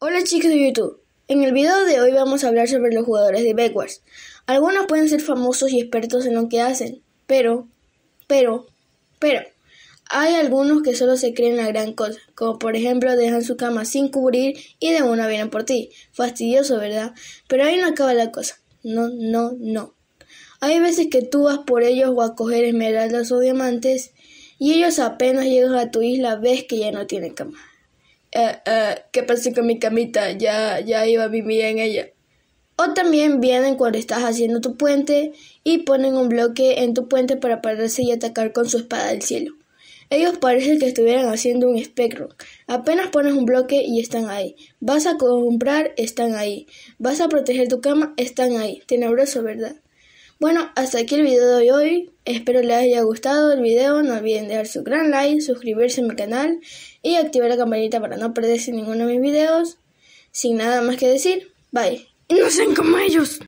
Hola chicos de YouTube, en el video de hoy vamos a hablar sobre los jugadores de Backwards. Algunos pueden ser famosos y expertos en lo que hacen, pero, pero, pero, hay algunos que solo se creen la gran cosa, como por ejemplo dejan su cama sin cubrir y de una vienen por ti. Fastidioso, ¿verdad? Pero ahí no acaba la cosa. No, no, no. Hay veces que tú vas por ellos o a coger esmeraldas o diamantes y ellos apenas llegan a tu isla ves que ya no tienen cama qué pasó con mi camita, ya, ya iba a vivir en ella. O también vienen cuando estás haciendo tu puente y ponen un bloque en tu puente para pararse y atacar con su espada del cielo. Ellos parecen que estuvieran haciendo un espectro. Apenas pones un bloque y están ahí. Vas a comprar, están ahí. Vas a proteger tu cama, están ahí. Tenebroso, ¿verdad? Bueno, hasta aquí el video de hoy. Espero les haya gustado el video. No olviden dejar su gran like, suscribirse a mi canal y activar la campanita para no perderse ninguno de mis videos. Sin nada más que decir, bye. no sean como ellos.